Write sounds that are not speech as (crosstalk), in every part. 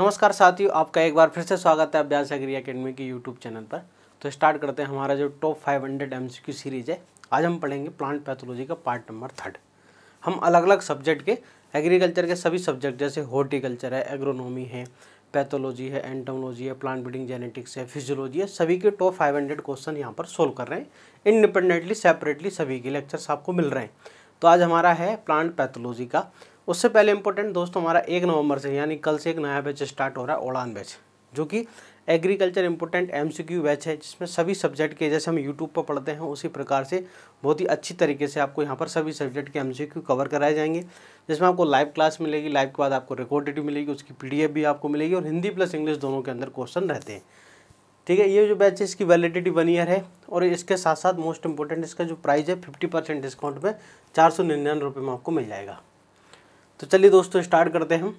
नमस्कार साथियों आपका एक बार फिर से स्वागत है अभ्यास एग्री अकेडमी के यूट्यूब चैनल पर तो स्टार्ट करते हैं हमारा जो टॉप 500 हंड्रेड सीरीज है आज हम पढ़ेंगे प्लांट पैथोलॉजी का पार्ट नंबर थर्ड हम अलग अलग सब्जेक्ट के एग्रीकल्चर के सभी सब्जेक्ट जैसे हॉर्टिकल्चर है एग्रोनॉमी है पैथोलॉजी है एंटोमोलॉजी है प्लांट ब्रीडिंग जेनेटिक्स है फिजियोलॉजी है सभी के टॉप फाइव हंड्रेड क्वेश्चन यहाँ पर सोल्व कर रहे हैं इंडिपेंडेंटली सेपरेटली सभी के लेक्चर्स आपको मिल रहे हैं तो आज हमारा है प्लांट पैथोलॉजी का उससे पहले इंपॉर्टेंट दोस्तों हमारा एक नवंबर से यानी कल से एक नया बैच स्टार्ट हो रहा है उड़ान बैच जो कि agriculture important M C Q batch है जिसमें सभी सब्जेक्ट के जैसे हम यूट्यूब पर पढ़ते हैं उसी प्रकार से बहुत ही अच्छी तरीके से आपको यहाँ पर सभी सब्जेक्ट के एम सी क्यू कवर कराए जाएंगे जिसमें आपको लाइव क्लास मिलेगी लाइव के बाद आपको रिकॉर्डेड मिलेगी उसकी पी डी एफ भी आपको मिलेगी और हिंदी प्लस इंग्लिश दोनों के अंदर क्वेश्चन रहते हैं ठीक है ये जो बैच है इसकी वैलिडिटी वन ईयर है और इसके साथ साथ मोस्ट इम्पोर्टेंट इसका जो प्राइस है फिफ्टी परसेंट डिस्काउंट में चार सौ निन्यानवे रुपये में आपको मिल जाएगा तो चलिए दोस्तों स्टार्ट करते हैं हम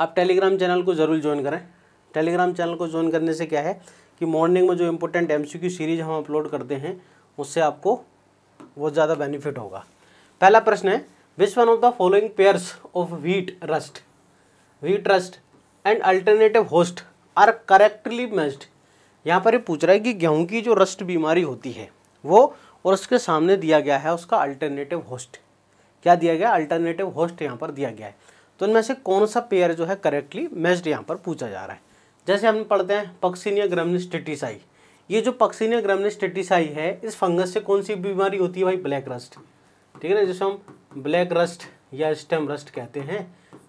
आप टेलीग्राम चैनल को ज़रूर ज्वाइन करें टेलीग्राम चैनल को ज्वाइन करने से क्या है कि मॉर्निंग में जो इम्पोर्टेंट एमसीक्यू सीरीज हम अपलोड करते हैं उससे आपको बहुत ज़्यादा बेनिफिट होगा पहला प्रश्न है which one of the following pairs of wheat rust wheat rust and alternative host are correctly matched यहाँ पर ये पूछ रहा है कि गेहूँ की जो रस्ट बीमारी होती है वो और उसके सामने दिया गया है उसका अल्टरनेटिव होस्ट क्या दिया गया अल्टरनेटिव होस्ट यहाँ पर दिया गया है तो इनमें से कौन सा पेयर जो है करेक्टली मेस्ड यहाँ पर पूछा जा रहा है जैसे हम पढ़ते हैं पक्सीनिया ग्रमनिस्टिटिसाई ये जो पक्सीनिया ग्रमनिस्टिटिसाई है इस फंगस से कौन सी बीमारी होती है भाई ब्लैक रस्ट ठीक है ना जैसे हम ब्लैक रस्ट या स्टेम रस्ट कहते हैं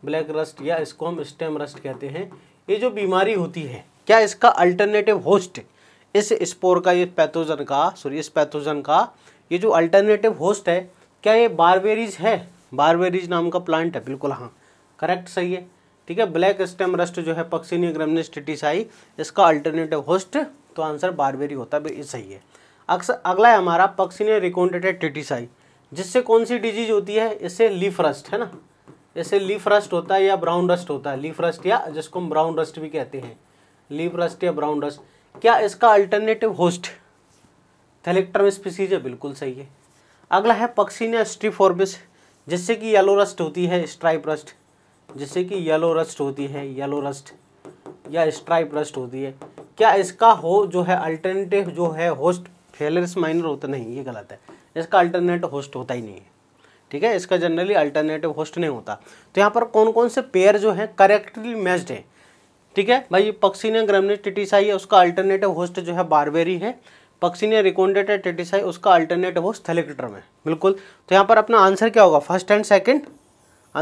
ब्लैक रस्ट या इसको हम स्टेम रस्ट कहते हैं ये जो बीमारी होती है क्या इसका अल्टरनेटिव होस्ट इस स्पोर का ये पैथोजन का सॉरी इस पैथोजन का ये जो अल्टरनेटिव होस्ट है क्या ये बारबेरीज है बारबेरीज नाम का प्लांट है बिल्कुल हाँ करेक्ट सही है ठीक है ब्लैक स्टेम रस्ट जो है पक्सिनी ग्रेमनेस्टिटिसाई इसका अल्टरनेटिव होस्ट तो आंसर बारबेरी होता है सही है अक्सर अगला है हमारा पक्सिनी रिकॉन्टेटेड टिटिसाई जिससे कौन सी डिजीज होती है इससे लीफ रस्ट है ना इससे लीफ रस्ट होता है या ब्राउन रस्ट होता है लीफ रस्ट या जिसको हम ब्राउन रस्ट भी कहते हैं लीफ रस्ट या ब्राउन रस्ट क्या इसका अल्टरनेटिव होस्ट थेलेक्ट्रम स्पीसीज है बिल्कुल सही है अगला है पक्षी ने स्ट्रीफॉर्मिस जिससे कि येलो रस्ट होती है स्ट्राइप रस्ट जिससे कि येलो रस्ट होती है येलो रस्ट या स्ट्राइप रस्ट होती है क्या इसका हो जो है अल्टरनेटिव जो है होस्ट फेलरस माइनर होता नहीं ये गलत है इसका अल्टरनेट होस्ट होता ही नहीं है ठीक है इसका जनरली अल्टरनेटिव होस्ट नहीं होता तो यहाँ पर कौन कौन से पेयर जो है करेक्टली मैच्ड है ठीक है भाई पक्षी ने ग्रमनेटिटिस आई है उसका अल्टरनेटिव होस्ट जो है बारबेरी है पक्षी ने रिकॉन्डेट है टेटिसाई उसका अल्टरनेट वो स्थेलेक्टर है बिल्कुल तो यहाँ पर अपना आंसर क्या होगा फर्स्ट एंड सेकेंड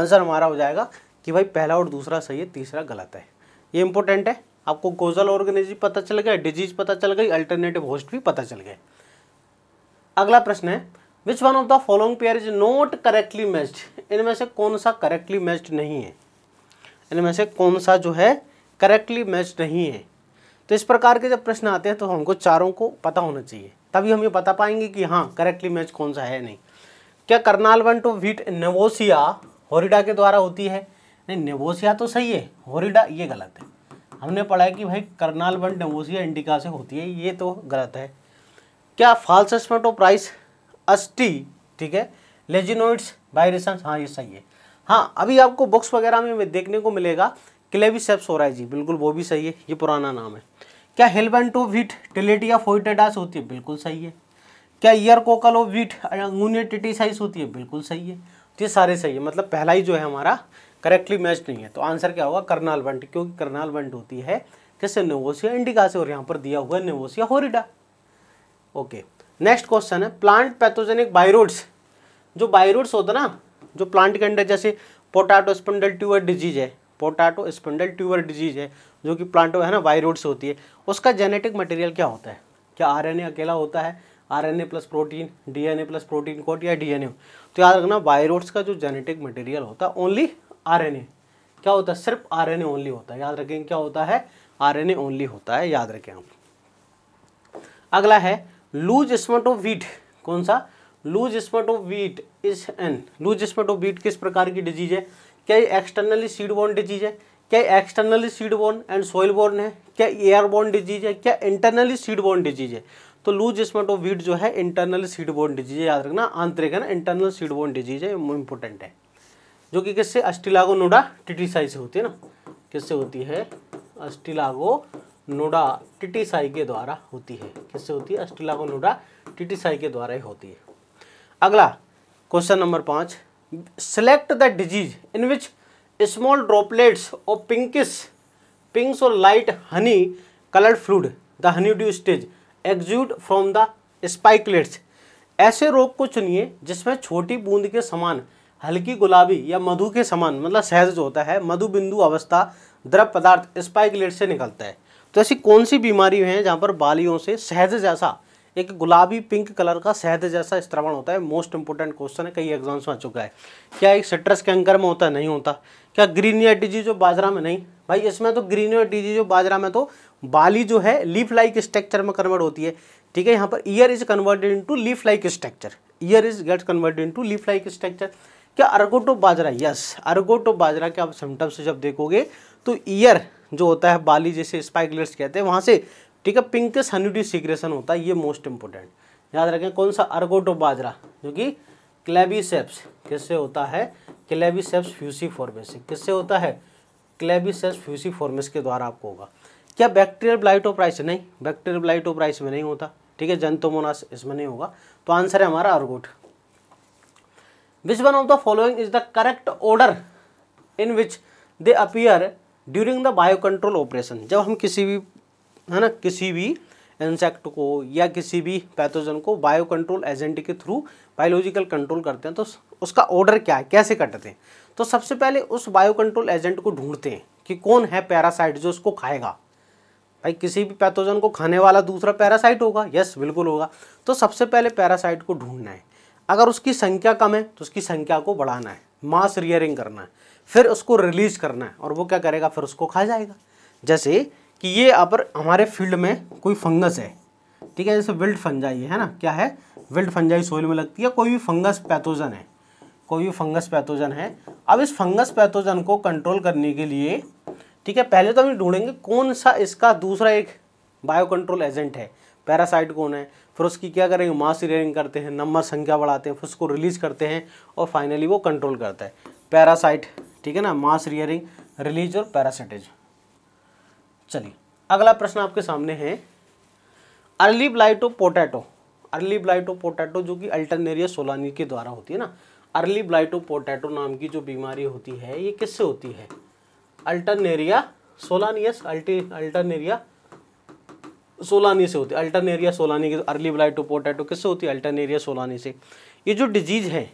आंसर हमारा हो जाएगा कि भाई पहला और दूसरा सही है तीसरा गलत है ये इंपॉर्टेंट है आपको कोजल ऑर्गेनिजी पता चल गया डिजीज पता चल गई अल्टरनेटिव होस्ट भी पता चल गया अगला प्रश्न है which one of the following pair is not correctly matched इनमें से कौन सा करेक्टली मैच्ड नहीं है इनमें से कौन सा जो है करेक्टली मैच नहीं है तो इस प्रकार के जब प्रश्न आते हैं तो हमको चारों को पता होना चाहिए तभी हम ये बता पाएंगे कि हाँ करेक्टली मैच कौन सा है नहीं क्या करनाल वन टू व्हीट नेवोसिया होरिडा के द्वारा होती है नहीं नेवोसिया तो सही है होरिडा ये गलत है हमने पढ़ा है कि भाई करनाल वन नेवोसिया इंडिका से होती है ये तो गलत है क्या फॉल्स एस्मेट ऑफ प्राइस अस्टी ठीक है लेजिनोइड्स वायरेशन हाँ ये सही है हाँ अभी आपको बुक्स वगैरह में देखने को मिलेगा क्लेविसेप्स हो रहा है जी बिल्कुल वो भी सही है ये पुराना नाम है क्या हेलवेंटो वीट टिलेटिया फोइटेडास होती है बिल्कुल सही है क्या ईयर कोकल ऑफ वीट अंगूनियटिटिसाइस होती है बिल्कुल सही है तो ये सारे सही है मतलब पहला ही जो है हमारा करेक्टली मैच नहीं है तो आंसर क्या होगा करनाल बंट क्योंकि करनाल बंट होती है किससे नेवोसिया इंडिका से और यहाँ पर दिया हुआ है नेवोसिया होरिडा ओके नेक्स्ट क्वेश्चन है प्लांट पैथोजेनिक बायरोड्स जो बायरोड्स होता ना जो प्लांट के अंडर जैसे पोटाटो स्पेंडल ट्यूबर डिजीज है पोटाटो स्पंडल ट्यूबर डिजीज है जो कि प्लांटो है ना वायरोड से होती है उसका जेनेटिक मटेरियल क्या होता है क्या आरएनए अकेला होता है RNA plus protein DNA plus protein coat या डीएनए तो याद रखना वायरोड्स का जो जेनेटिक मटेरियल होता है ओनली आर क्या होता है सिर्फ आर ओनली होता है याद रखें क्या होता है आर ओनली होता है याद रखें हम अगला है लूज स्मट ऑफ वीट कौन सा loose smut of wheat is an loose smut of wheat किस प्रकार की डिजीज है क्या ये एक्सटर्नली सीड बॉर्न डिजीज है क्या externally seed borne and soil borne है क्या एयर बॉर्न डिजीज है क्या इंटरनली सीड बॉर्न डिजीज है तो लूज स्मेट ऑफ वीट जो है इंटरनल सीड डिजीज है याद रखना आंतरिक है ना इंटरनल सीड डिजीज है इंपॉर्टेंट है जो कि किससे अस्टिलागो नोडा टिटिसाई से होती है ना किससे होती है अस्टिलागो नोडा टिटिसाई के द्वारा होती है किससे होती है अस्टिलागो नोडा टिटिसाई के द्वारा ही होती है अगला क्वेश्चन नंबर पाँच select the disease in which small droplets of pinkish pinks or light honey colored fluid the honeydew stage exude from the spikelets ऐसे रोग को चुनिए जिसमें छोटी बूंद के समान हल्की गुलाबी या मधु के समान मतलब सहज जो होता है मधु बिंदु अवस्था द्रव पदार्थ स्पाइकलेट से निकलता है तो ऐसी कौन सी बीमारी है जहाँ पर बालियों से सहज जैसा एक गुलाबी पिंक कलर का शहद जैसा स्त्रवण होता है मोस्ट इंपोर्टेंट क्वेश्चन है कई एग्जाम्स में आ चुका है क्या एक सिट्रस कैंकर में होता है नहीं होता क्या ग्रीन या डिजीज जो बाजरा में नहीं भाई इसमें तो ग्रीन या डिजीज जो बाजरा में तो बाली जो है लीफ लाइक स्ट्रक्चर में कन्वर्ट होती है ठीक है यहाँ पर ear is converted into leaf like structure ear is get converted into leaf like structure क्या अर्गोटो बाजरा यस अर्गोटो बाजरा के आप सिम्टम्स जब देखोगे तो ईयर जो होता है बाली जैसे स्पाइकलेट्स कहते हैं वहाँ से ठीक है पिंकस हनीड्यू सीक्रेशन होता है ये मोस्ट इंपॉर्टेंट याद रखें कौन सा अर्गोटो बाजरा जो कि क्लेबिसेप्स किससे होता है क्लेबिसेप्स फ्यूसी फॉर्मेस किससे होता है क्लेबिसेप्स फ्यूसी फॉर्मेस के द्वारा आपको होगा क्या बैक्टीरियल ब्लाइटोप्राइस नहीं बैक्टीरियल ब्लाइटोप्राइस में नहीं होता ठीक है जंतोमोनास इसमें नहीं होगा तो आंसर है हमारा ergot which one of the following is the correct order in which they appear during the bio control operation जब हम किसी भी है ना किसी भी इंसेक्ट को या किसी भी पैथोजन को बायो कंट्रोल एजेंट के थ्रू बायोलॉजिकल कंट्रोल करते हैं तो उसका ऑर्डर क्या है कैसे कटते हैं तो सबसे पहले उस बायो कंट्रोल एजेंट को ढूंढते हैं कि कौन है पैरासाइट जो उसको खाएगा भाई किसी भी पैथोजन को खाने वाला दूसरा पैरासाइट होगा यस बिल्कुल होगा तो सबसे पहले पैरासाइट को ढूंढना है अगर उसकी संख्या कम है तो उसकी संख्या को बढ़ाना है मास रियरिंग करना है फिर उसको रिलीज करना है और वो क्या करेगा फिर उसको खा जाएगा जैसे कि ये अब हमारे फील्ड में कोई फंगस है ठीक है जैसे विल्ड फंजाई है ना क्या है विल्ड फंजाई सोइल में लगती है कोई भी फंगस पैथोजन है कोई भी फंगस पैथोजन है अब इस फंगस पैथोजन को कंट्रोल करने के लिए ठीक है पहले तो हम ढूंढेंगे कौन सा इसका दूसरा एक बायो कंट्रोल एजेंट है पैरासाइट कौन है फिर उसकी क्या करेंगे मास रेयरिंग करते हैं नंबर संख्या बढ़ाते हैं फिर उसको रिलीज करते हैं और फाइनली वो कंट्रोल करता है पैरासाइट ठीक है ना मास रियरिंग रिलीज और पैरासाइटेज चलिए अगला प्रश्न आपके सामने है early blight of potato early blight of potato जो कि अल्टरनेरिया सोलानी के द्वारा होती है ना अर्ली ब्लाइटो पोटैटो नाम की जो बीमारी होती है ये किससे होती है अल्टरनेरिया सोलानियस अल्टी अल्टरनेरिया सोलानी से होती है अल्टरनेरिया सोलानी की अर्ली ब्लाइटो पोटैटो किससे होती है अल्टरनेरिया सोलानी से ये जो डिजीज़ है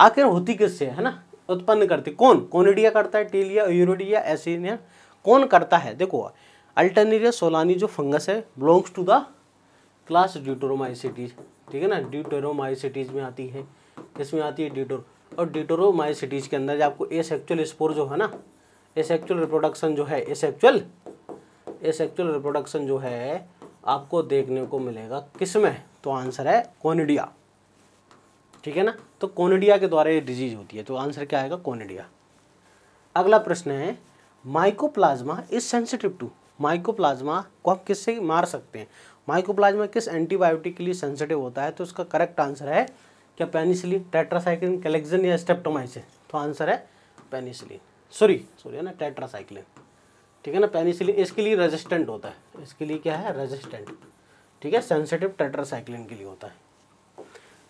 आखिर होती किससे है ना उत्पन्न करती कौन कोनेडिया करता है टीलिया यूरोडिया एसिनिया कौन करता है देखो अल्टरनेरिया सोलानी जो फंगस है बिलोंग्स टू द क्लास ड्यूटोरोमाइसिटीज ठीक है ना ड्यूटोरोमाइसिटीज में आती है इसमें आती है ड्यूटोर और ड्यूटोरोमाइसिटीज के अंदर आपको एसेक्चुअल स्पोर जो है ना एसेक्चुअल रिप्रोडक्शन जो है एसेक्चुअल एसेक्चुअल रिप्रोडक्शन जो है आपको देखने को मिलेगा किसमें तो आंसर है कोनिडिया ठीक है ना तो कोनिडिया के द्वारा ये डिजीज होती है तो आंसर क्या आएगा कोनिडिया अगला प्रश्न है mycoplasma is sensitive to mycoplasma को हम किससे मार सकते हैं माइकोप्लाज्मा किस एंटीबायोटिक के लिए सेंसिटिव होता है तो उसका करेक्ट आंसर है क्या पेनिसिलिन टेट्रासाइक्लिन कैलेक्जन या स्टेप्टोमाइसिन तो आंसर है पेनिसिलिन सॉरी सॉरी है ना टेट्रासाइक्लिन ठीक है ना पेनिसिलिन इसके लिए रेजिस्टेंट होता है इसके लिए क्या है रेजिस्टेंट ठीक है सेंसिटिव टेट्रासाइक्लिन के लिए होता है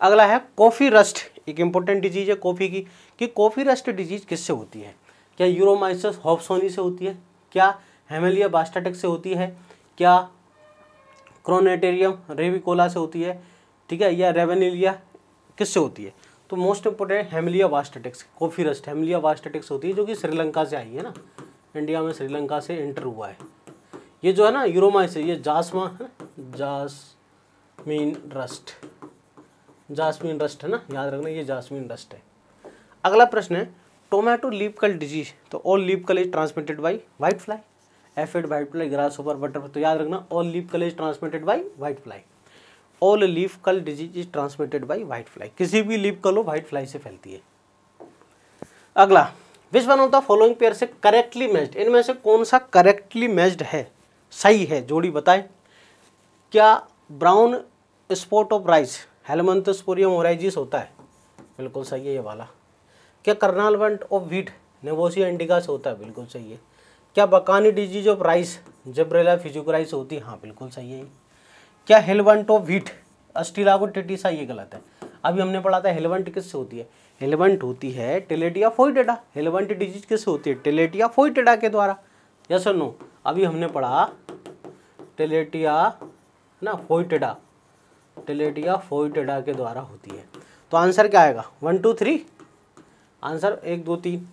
अगला है कॉफ़ी रस्ट एक इंपॉर्टेंट डिजीज़ है कॉफ़ी की कि कॉफ़ी रस्ट डिजीज़ किससे होती है क्या यूरोमाइसिस हॉपसोनी से होती है क्या हेमेलिया बास्टाटेक से होती है क्या क्रोनेटेरियम रेविकोला से होती है ठीक है या रेवेनिलिया किससे होती है तो मोस्ट इंपॉर्टेंट हेमलिया वास्टेटिक्स कॉफी रस्ट हेमलिया वास्टेटिक्स होती है जो कि श्रीलंका से आई है ना इंडिया में श्रीलंका से एंटर हुआ है ये जो है ना यूरोमाइस ये जासमा है जासमीन रस्ट जासमीन रस्ट है ना याद रखना ये जासमीन रस्ट है अगला प्रश्न है टोमेटो लीप कल डिजीज तो all leaf curl is transmitted by white fly aphid white fly grasshopper butterfly तो याद रखना all leaf curl is transmitted by white fly all leaf curl disease is transmitted by white fly किसी भी leap कल हो white fly से फैलती है अगला which one of the following pair से करेक्टली मैच्ड इनमें से कौन सा करेक्टली मैच्ड है सही है जोड़ी बताएं क्या ब्राउन स्पॉट ऑफ राइस स्पोरियम ओराइजिस होता है बिल्कुल सही है ये वाला क्या वंट ऑफ व्हीट नेवोसिया इंडिका से होता है बिल्कुल सही है क्या बकानी डिजीज ऑफ राइस जबरेला राइस होती है हाँ बिल्कुल सही है क्या हेलवंट ऑफ व्हीट अस्टिलागो टेटिसा ये गलत है अभी हमने पढ़ा था हेलवंट किससे होती है हेलवंट होती है टेलेटिया फोइटेडा हेलवंट डिजीज किससे होती है टेलेटिया फोइटेडा के द्वारा यस और नो अभी हमने पढ़ा टेलेटिया ना फोइटेडा टेलेटिया फोइटेडा के द्वारा होती है तो आंसर क्या आएगा वन टू थ्री आंसर एक दो तीन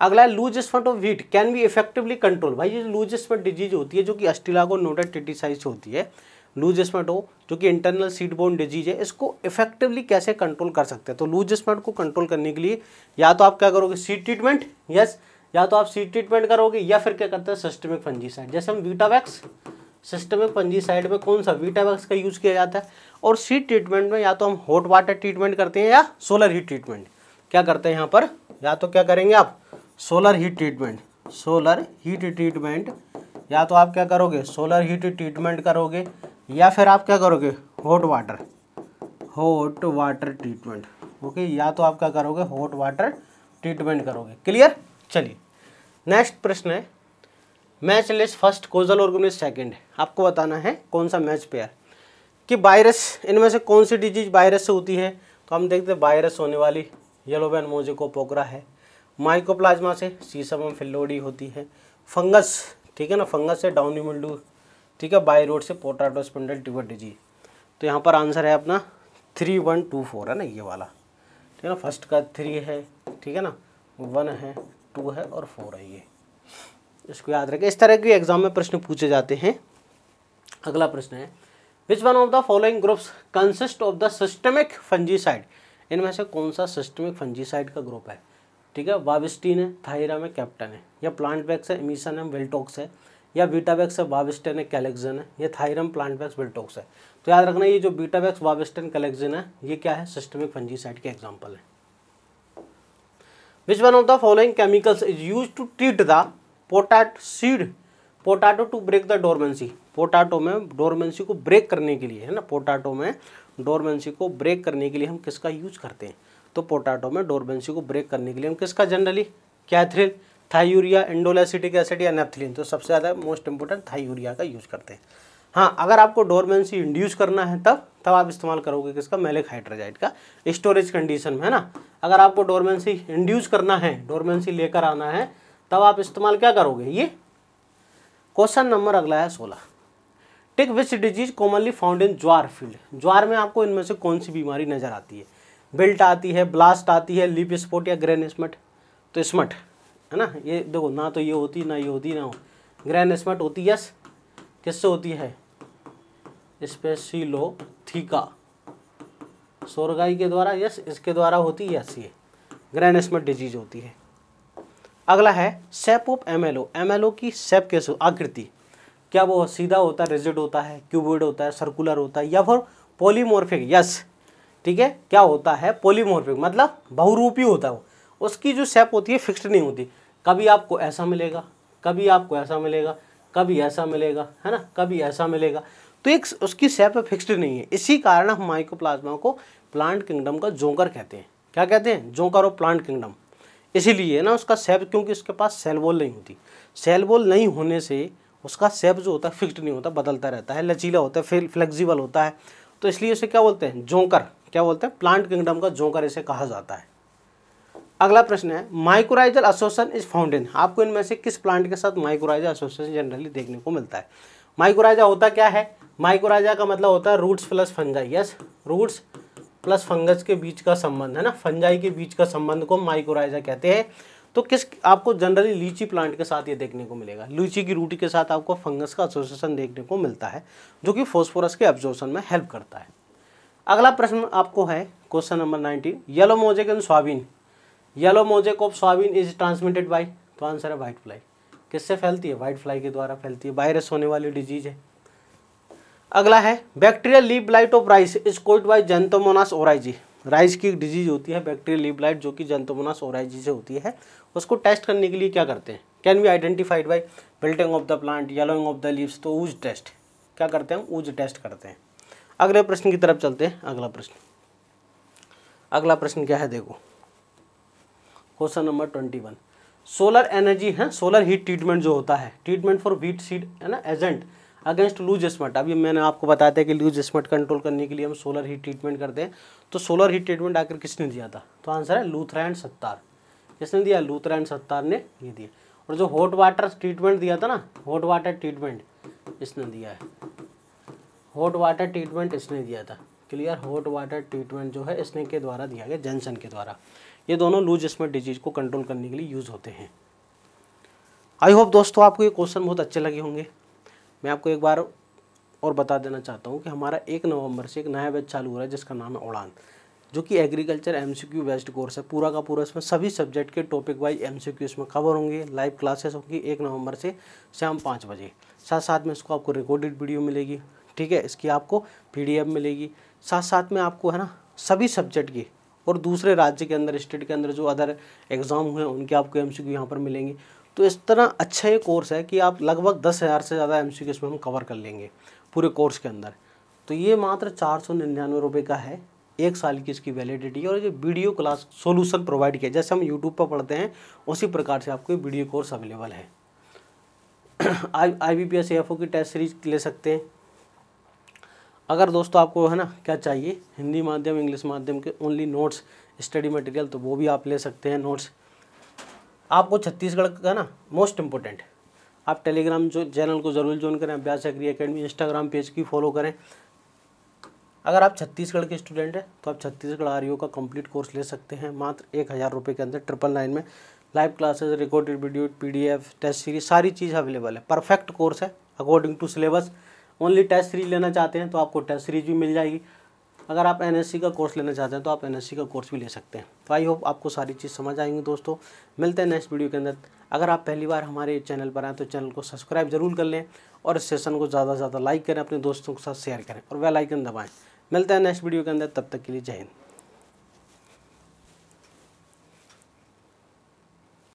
अगला loose smut of wheat can be effectively control by ये लूजेसमेंट डिजीज होती है जो कि अस्टिलागो नोडेड टिटिसाइज होती है लूजेसमेंट हो जो कि इंटरनल सीट बोन डिजीज है इसको इफेक्टिवली कैसे कंट्रोल कर सकते हैं तो लूजेसमेंट को कंट्रोल करने के लिए या तो आप क्या करोगे सीट ट्रीटमेंट यस या तो आप सीट ट्रीटमेंट करोगे या फिर क्या करते हैं सिस्टमिक फंजीसाइड जैसे हम वीटावैक्स सिस्टमिक फंजीसाइड में कौन सा वीटावैक्स का यूज़ किया जाता है और सीट ट्रीटमेंट में या तो हम हॉट वाटर ट्रीटमेंट करते हैं या सोलर हीट ट्रीटमेंट क्या करते हैं यहाँ पर या तो क्या करेंगे आप solar heat treatment solar heat treatment या तो आप क्या करोगे सोलर हीट ट्रीटमेंट करोगे या फिर आप क्या करोगे hot water hot water treatment okay या तो आप क्या करोगे हॉट वाटर ट्रीटमेंट करोगे क्लियर चलिए नेक्स्ट प्रश्न है मैच लिस्ट फर्स्ट कोजल और सेकेंड आपको बताना है कौन सा मैच पेयर कि वायरस इनमें से कौन सी डिजीज वायरस से होती है तो हम देखते हैं वायरस होने वाली येलो बैन पोकरा है माइकोप्लाज्मा से सीसम फिल्लोडी होती है फंगस ठीक है ना फंगस से डाउनी मिल्डू ठीक है बाई रोड से स्पेंडल ट्यूबर डिजीज तो यहाँ पर आंसर है अपना थ्री वन टू फोर है ना ये वाला ठीक है ना फर्स्ट का थ्री है ठीक है ना वन है टू है और फोर है ये इसको याद रखें इस तरह के एग्जाम में प्रश्न पूछे जाते हैं अगला प्रश्न है which one of the following groups consist of the systemic fungicide इनमें से कौन सा सिस्टमिक फंजीसाइड का ग्रुप है ठीक है वाविस्टीन है थायरा में कैप्टन है या प्लांट बैक्स है इमीसन है वेल्टोक्स है या बीटाबैक्स है वाविस्टन है कैलेक्जन है या थायरम प्लांट बैक्स वेल्टोक्स है तो याद रखना ये जो बीटाबैक्स वाविस्टन कैलेक्जन है ये क्या है सिस्टमिक फंजीसाइड के एग्जाम्पल है which one of the following chemicals is use to treat the potato seed potato to break the dormancy potato में डोरमेंसी को ब्रेक करने के लिए है ना पोटाटो में डोरमेंसी को ब्रेक करने के लिए हम किसका यूज करते हैं तो पोटाटो में डोरमेंसी को ब्रेक करने के लिए हम किसका जनरली कैथ्रिल थायूरिया एंडोलासिटिक एसिड या नेफ्थलिन तो सबसे ज़्यादा मोस्ट इंपोर्टेंट थायूरिया का यूज़ करते हैं हाँ अगर आपको डोरमेंसी इंड्यूस करना है तब तब आप इस्तेमाल करोगे किसका मेलिक हाइड्रोजाइड का स्टोरेज कंडीशन में है ना अगर आपको डोरमेंसी इंड्यूस करना है डोरमेंसी लेकर आना है तब आप इस्तेमाल क्या करोगे ये क्वेश्चन नंबर अगला है सोलह tick which disease commonly found in jowar field ज्वार में आपको इनमें से कौन सी बीमारी नज़र आती है बिल्ट आती है ब्लास्ट आती है लिप स्पोट या ग्रैन स्मट तो स्मट है ना ये देखो ना तो ये होती ना ये होती ना हो ग्रैन स्मट होती यस किससे होती है स्पेसिलोथीका सोरगाई के द्वारा यस इसके द्वारा होती है यस ये ग्रैंड स्मट डिजीज होती है अगला है shape of M L O M L O की सेप कैसे आकृति क्या वो सीधा होता है रिजिड होता है क्यूबोइड होता है सर्कुलर होता है या फिर पोलीमोर्फिक यस ठीक है क्या होता है पोलीमोर्फिक मतलब बहुरूपी होता है वो उसकी जो सेप होती है फिक्स्ड नहीं होती कभी आपको ऐसा मिलेगा कभी आपको ऐसा मिलेगा कभी ऐसा मिलेगा है ना कभी ऐसा मिलेगा तो एक उसकी सेप फिक्स्ड नहीं है इसी कारण हम माइक्रोप्लाज्मा को प्लांट किंगडम का जोंकर कहते हैं क्या कहते हैं जोंकर ऑफ प्लांट किंगडम इसीलिए ना उसका सेब क्योंकि उसके पास सेल वॉल नहीं होती सेल वॉल नहीं होने से उसका सेब जो होता है फिक्स्ड नहीं होता बदलता रहता है लचीला होता है फिर फ्लेक्सिबल होता है तो इसलिए उसे क्या बोलते हैं जोंकर क्या बोलते हैं प्लांट किंगडम का जोंकर इसे कहा जाता है अगला प्रश्न है माइक्रोराइजर एसोसिएशन इज फाउंडेन आपको इनमें से किस प्लांट के साथ माइक्रोराइजर एसोसिएशन जनरली देखने को मिलता है माइक्रोराइजा होता क्या है माइक्रोराइजा का मतलब होता है roots plus fungi yes roots plus fungus के बीच का संबंध है ना फंजाई के बीच का संबंध को माइकोराइजा कहते हैं तो किस आपको जनरली लीची प्लांट के साथ ये देखने को मिलेगा लीची की रूटी के साथ आपको फंगस का एसोसिएशन देखने को मिलता है जो कि फोस्फोरस के एब्जॉर्प्शन में हेल्प करता है अगला प्रश्न आपको है question number nineteen yellow mosaic and soybean yellow mosaic of soybean is transmitted by तो आंसर है वाइट फ्लाई किससे फैलती है वाइट फ्लाई के द्वारा फैलती है वायरस होने वाली डिजीज है अगला है bacterial leaf blight of rice is called by जेंतोमोनास ओराइजी राइस की एक डिजीज होती है बैक्टीरियल लीप लाइट जो कि जेंतोमोनास ओराइजी से होती है उसको टेस्ट करने के लिए क्या करते हैं can be identified by wilting of the plant yellowing of the leaves तो ऊज टेस्ट क्या करते हैं ऊज टेस्ट करते हैं अगले प्रश्न की तरफ चलते हैं अगला प्रश्न अगला प्रश्न क्या है देखो question number twenty one solar energy है सोलर हीट ट्रीटमेंट जो होता है ट्रीटमेंट फॉर वीट सीड है ना एजेंट अगेंस्ट लूज स्मट अभी मैंने आपको बताया था कि लूज स्मट कंट्रोल करने के लिए हम सोलर हीट ट्रीटमेंट करते हैं तो सोलर हीट ट्रीटमेंट आकर किसने दिया था तो आंसर है लूथरा एंड सत्तार किसने दिया लूथरा एंड सत्तार ने ये दिया और जो हॉट वाटर ट्रीटमेंट दिया था ना हॉट वाटर ट्रीटमेंट इसने दिया है हॉट वाटर ट्रीटमेंट इसने दिया था क्लियर हॉट वाटर ट्रीटमेंट जो है इसने के द्वारा दिया गया जेंसन के द्वारा ये दोनों लूज स्मट डिजीज को कंट्रोल करने के लिए यूज़ होते हैं आई होप दोस्तों आपको ये क्वेश्चन बहुत अच्छे लगे होंगे मैं आपको एक बार और बता देना चाहता हूँ कि हमारा एक नवंबर से एक नया बैच चालू हो रहा है जिसका नाम है उड़ान जो कि agriculture M C Q based course है पूरा का पूरा इसमें सभी सब्जेक्ट के topic wise M C Q इसमें कवर होंगे लाइव क्लासेस होंगी एक नवंबर से शाम पाँच बजे साथ साथ में इसको आपको रिकॉर्डेड वीडियो मिलेगी ठीक है इसकी आपको पी मिलेगी साथ साथ में आपको है ना सभी सब्जेक्ट की और दूसरे राज्य के अंदर स्टेट के अंदर जो अदर एग्ज़ाम हुए उनके आपको एम सी क्यू यहाँ पर मिलेंगे तो इस तरह अच्छा ये कोर्स है कि आप लगभग दस हज़ार से ज़्यादा एम सी इसमें हम कवर कर लेंगे पूरे कोर्स के अंदर तो ये मात्र चार सौ निन्यानवे रुपये का है एक साल की इसकी वैलिडिटी और ये वीडियो क्लास सोल्यूशन प्रोवाइड किया जैसे हम यूट्यूब पर पढ़ते हैं उसी प्रकार से आपको ये वीडियो कोर्स अवेलेबल है (clears throat) I I B P S F O की टेस्ट सीरीज ले सकते हैं अगर दोस्तों आपको है ना क्या चाहिए हिंदी माध्यम इंग्लिश माध्यम के ओनली नोट्स स्टडी मटेरियल तो वो भी आप ले सकते हैं नोट्स आपको छत्तीसगढ़ का ना मोस्ट इम्पोर्टेंट आप टेलीग्राम जो चैनल को ज़रूर ज्वाइन करें Abhyas agri academy Instagram page की फॉलो करें अगर आप छत्तीसगढ़ के स्टूडेंट हैं तो आप छत्तीसगढ़ आर e का कंप्लीट कोर्स ले सकते हैं मात्र एक हज़ार रुपये के अंदर ट्रिपल नाइन में live classes recorded video PDF test series सारी चीज़ अवेलेबल है परफेक्ट कोर्स है according to syllabus only test series लेना चाहते हैं तो आपको टेस्ट सीरीज भी मिल जाएगी अगर आप एन का कोर्स लेना चाहते हैं तो आप एन का कोर्स भी ले सकते हैं तो आई होप आपको सारी चीज़ समझ आएंगी दोस्तों मिलते हैं नेक्स्ट वीडियो के अंदर अगर आप पहली बार हमारे चैनल पर आएँ तो चैनल को सब्सक्राइब जरूर कर लें और इस सेशन को ज़्यादा से ज़्यादा लाइक करें अपने दोस्तों के साथ शेयर करें और वेलाइकन दबाएँ मिलते हैं नेक्स्ट वीडियो के अंदर तब तक के लिए जय हिंद